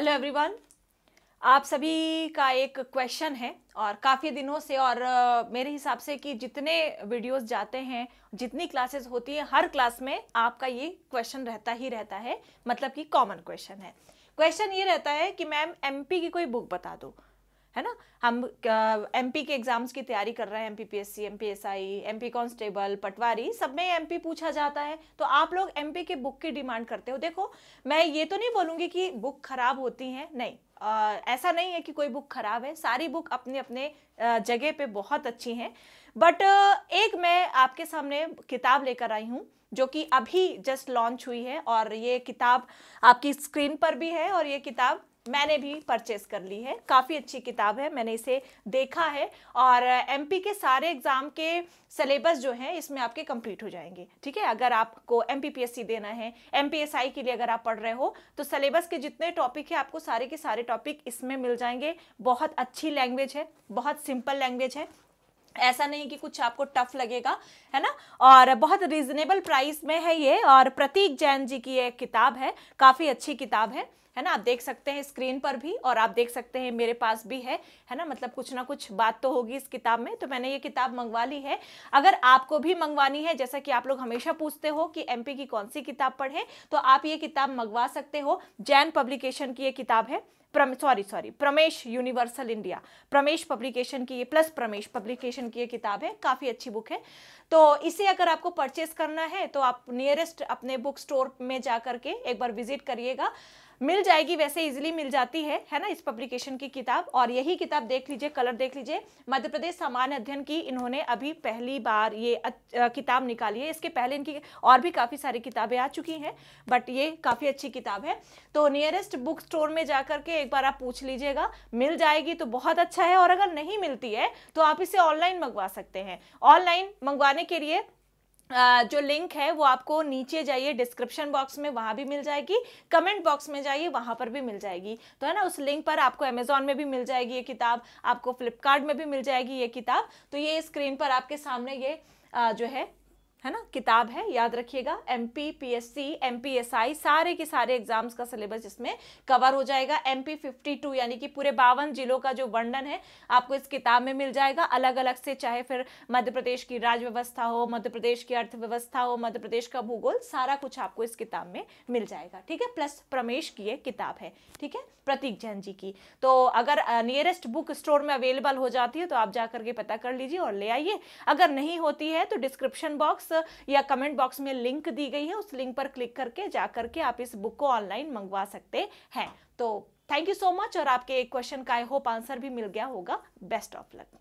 hello everyone आप सभी का एक क्वेश्चन है और काफ़ी दिनों से और मेरे हिसाब से कि जितने वीडियोस जाते हैं जितनी क्लासेस होती हैं हर क्लास में आपका ये क्वेश्चन रहता ही रहता है मतलब कि कॉमन क्वेश्चन है क्वेश्चन ये रहता है कि मैम एमपी की कोई बुक बता दो है ना हम एमपी के एग्जाम्स की तैयारी कर रहे हैं MPPSC MPSI MP constable Patwari सब में एमपी पूछा जाता है तो आप लोग एमपी की बुक की डिमांड करते हो देखो मैं ये तो नहीं बोलूँगी कि बुक खराब होती है नहीं आ, ऐसा नहीं है कि कोई बुक खराब है सारी बुक अपने अपने जगह पे बहुत अच्छी हैं बट एक मैं आपके सामने किताब लेकर आई हूँ जो कि अभी जस्ट लॉन्च हुई है और ये किताब आपकी स्क्रीन पर भी है और ये किताब मैंने भी परचेस कर ली है काफ़ी अच्छी किताब है मैंने इसे देखा है और एमपी के सारे एग्ज़ाम के सिलेबस जो हैं इसमें आपके कंप्लीट हो जाएंगे ठीक है अगर आपको एमपीपीएससी देना है एमपीएसआई के लिए अगर आप पढ़ रहे हो तो सिलेबस के जितने टॉपिक है आपको सारे के सारे टॉपिक इसमें मिल जाएंगे बहुत अच्छी लैंग्वेज है बहुत सिंपल लैंग्वेज है ऐसा नहीं कि कुछ आपको टफ लगेगा है ना और बहुत रीजनेबल प्राइस में है ये और प्रतीक जैन जी की ये किताब है काफ़ी अच्छी किताब है है ना आप देख सकते हैं स्क्रीन पर भी और आप देख सकते हैं मेरे पास भी है है ना मतलब कुछ ना कुछ बात तो होगी इस किताब में तो मैंने ये किताब मंगवा ली है अगर आपको भी मंगवानी है जैसा कि आप लोग हमेशा पूछते हो कि एमपी की कौन सी किताब पढ़ें तो आप ये किताब मंगवा सकते हो जैन पब्लिकेशन की ये किताब है sorry sorry Pramesh universal India Pramesh publication की ये प्लस प्रमेश पब्लिकेशन की ये किताब है काफ़ी अच्छी बुक है तो इसे अगर आपको परचेस करना है तो आप नियरेस्ट अपने बुक स्टोर में जा करके एक बार विजिट करिएगा मिल जाएगी वैसे इजिली मिल जाती है है ना इस पब्लिकेशन की किताब और यही किताब देख लीजिए कलर देख लीजिए मध्य प्रदेश सामान्य अध्ययन की इन्होंने अभी पहली बार ये किताब निकाली है इसके पहले इनकी और भी काफ़ी सारी किताबें आ चुकी हैं बट ये काफ़ी अच्छी किताब है तो नियरेस्ट बुक स्टोर में जा के एक बार आप पूछ लीजिएगा मिल जाएगी तो बहुत अच्छा है और अगर नहीं मिलती है तो आप इसे ऑनलाइन मंगवा सकते हैं ऑनलाइन मंगवाने के लिए जो लिंक है वो आपको नीचे जाइए डिस्क्रिप्शन बॉक्स में वहाँ भी मिल जाएगी कमेंट बॉक्स में जाइए वहाँ पर भी मिल जाएगी तो है ना उस लिंक पर आपको अमेजोन में भी मिल जाएगी ये किताब आपको फ्लिपकार्ट में भी मिल जाएगी ये किताब तो ये स्क्रीन पर आपके सामने ये जो है है ना किताब है याद रखिएगा M P P S C M P S I सारे के सारे एग्जाम्स का सिलेबस इसमें कवर हो जाएगा एम पी फिफ्टी टू यानी कि पूरे बावन जिलों का जो वर्णन है आपको इस किताब में मिल जाएगा अलग अलग से चाहे फिर मध्य प्रदेश की राज्य व्यवस्था हो मध्य प्रदेश की अर्थव्यवस्था हो मध्य प्रदेश का भूगोल सारा कुछ आपको इस किताब में मिल जाएगा ठीक है प्लस प्रमेश की ये किताब है ठीक है प्रतीक जैन जी की तो अगर नियरेस्ट बुक स्टोर में अवेलेबल हो जाती है तो आप जा करके पता कर लीजिए और ले आइए अगर नहीं होती है तो डिस्क्रिप्शन बॉक्स या कमेंट बॉक्स में लिंक दी गई है उस लिंक पर क्लिक करके जा करके आप इस बुक को ऑनलाइन मंगवा सकते हैं तो थैंक यू सो मच और आपके क्वेश्चन का आई होप आंसर भी मिल गया होगा बेस्ट ऑफ लक